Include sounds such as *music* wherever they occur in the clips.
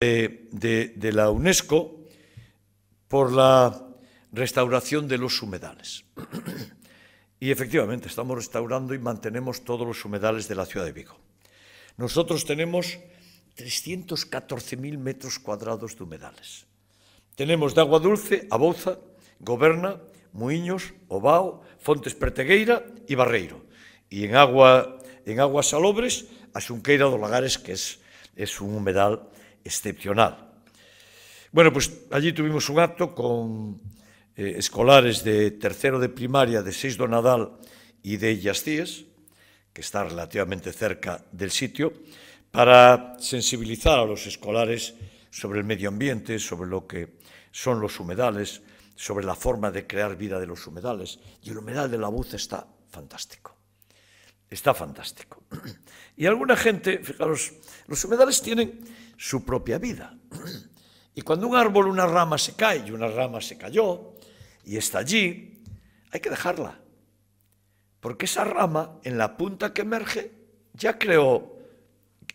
de, de, de la UNESCO por la restauración de los humedales. *clears throat* Y efectivamente, estamos restaurando y mantenemos todos los humedales de la ciudad de Vigo. Nosotros tenemos 314.000 metros cuadrados de humedales. Tenemos de agua dulce, Abouza, Goberna, Muiños, Obao, Fontes Pretegueira e Barreiro. Y en agua en aguas salobres, a Xunqueira do Lagares, que es, es un humedal excepcional. Bueno, pues allí tuvimos un acto con eh, escolares de tercero de primaria de Seixdo Nadal y de Yastíes, que está relativamente cerca del sitio, para sensibilizar a los escolares sobre el medio ambiente, sobre lo que son los humedales, sobre la forma de crear vida de los humedales. Y el humedal de la voz está fantástico. Está fantástico. *clears throat* Y alguna gente, fijaros, los humedales tienen su propia vida. Y cuando un árbol, una rama se cae y una rama se cayó y está allí, hay que dejarla. Porque esa rama en la punta que emerge ya creó,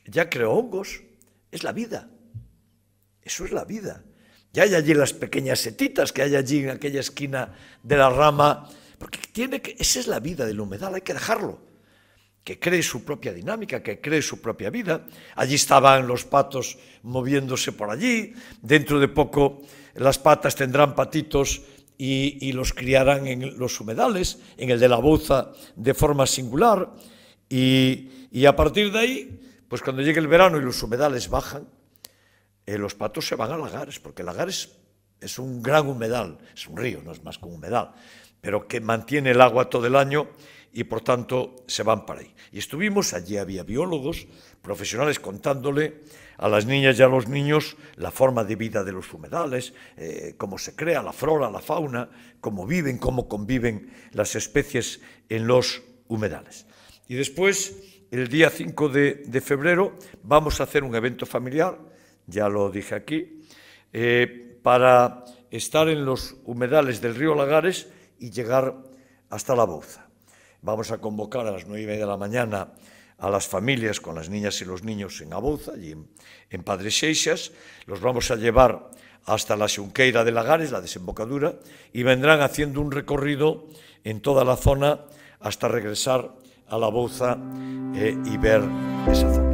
ya creó hongos. Es la vida. Eso es la vida. Ya hay allí las pequeñas setitas que hay allí en aquella esquina de la rama. Porque tiene que, esa es la vida del humedal, hay que dejarlo que cree su propia dinámica, que cree su propia vida. Allí estaban los patos moviéndose por allí, dentro de poco las patas tendrán patitos y, los criarán en los humedales, en el de la boza de forma singular, y, a partir de ahí, pues cuando llegue el verano y los humedales bajan, eh, los patos se van a Lagares, porque Lagares es un gran humedal, es un río, no es más que un humedal, pero que mantiene el agua todo el año y por tanto se van para ahí. Y estuvimos, allí había biólogos, profesionales contándole a las niñas y a los niños la forma de vida de los humedales, eh, cómo se crea la flora, la fauna, cómo viven, cómo conviven las especies en los humedales. Y después, el día 5 de, febrero, vamos a hacer un evento familiar, ya lo dije aquí, eh, para estar en los humedales del río Lagares y llegar hasta la Bouza. Vamos a convocar a las nueve y media de la mañana a las familias con las niñas y los niños en Abouza y en, Padre Los vamos a llevar hasta la Xunqueira de Lagares, la desembocadura, y vendrán haciendo un recorrido en toda la zona hasta regresar a la Bouza eh, y ver esa zona.